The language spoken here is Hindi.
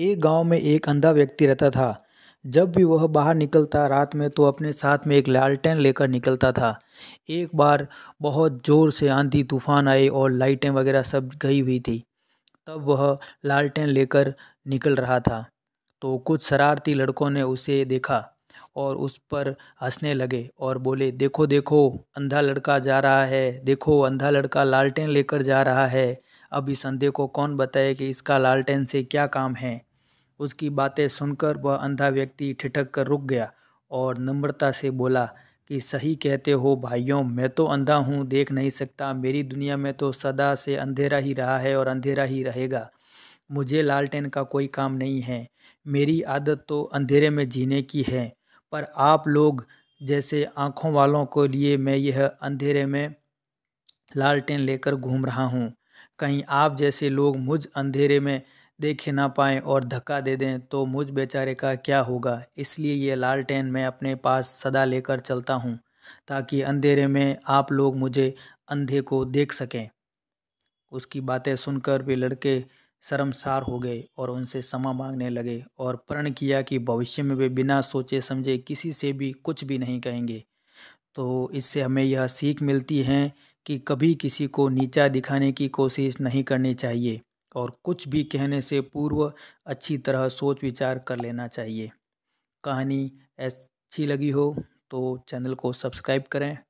एक गांव में एक अंधा व्यक्ति रहता था जब भी वह बाहर निकलता रात में तो अपने साथ में एक लालटेन लेकर निकलता था एक बार बहुत ज़ोर से आंधी तूफान आए और लाइटें वगैरह सब गई हुई थी तब वह लालटेन लेकर निकल रहा था तो कुछ शरारती लड़कों ने उसे देखा और उस पर हंसने लगे और बोले देखो देखो अंधा लड़का जा रहा है देखो अंधा लड़का लालटेन लेकर जा रहा है अब इस अंधे को कौन बताए कि इसका लालटेन से क्या काम है उसकी बातें सुनकर वह अंधा व्यक्ति ठिठक कर रुक गया और नम्रता से बोला कि सही कहते हो भाइयों मैं तो अंधा हूँ देख नहीं सकता मेरी दुनिया में तो सदा से अंधेरा ही रहा है और अंधेरा ही रहेगा मुझे लालटेन का कोई काम नहीं है मेरी आदत तो अंधेरे में जीने की है पर आप लोग जैसे आँखों वालों के लिए मैं यह अंधेरे में लालटेन लेकर घूम रहा हूँ कहीं आप जैसे लोग मुझ अंधेरे में देख ना पाए और धक्का दे दें तो मुझ बेचारे का क्या होगा इसलिए ये लालटेन मैं अपने पास सदा लेकर चलता हूँ ताकि अंधेरे में आप लोग मुझे अंधे को देख सकें उसकी बातें सुनकर वे लड़के शर्मसार हो गए और उनसे क्षमा मांगने लगे और प्रण किया कि भविष्य में वे बिना सोचे समझे किसी से भी कुछ भी नहीं कहेंगे तो इससे हमें यह सीख मिलती है कि कभी किसी को नीचा दिखाने की कोशिश नहीं करनी चाहिए और कुछ भी कहने से पूर्व अच्छी तरह सोच विचार कर लेना चाहिए कहानी अच्छी लगी हो तो चैनल को सब्सक्राइब करें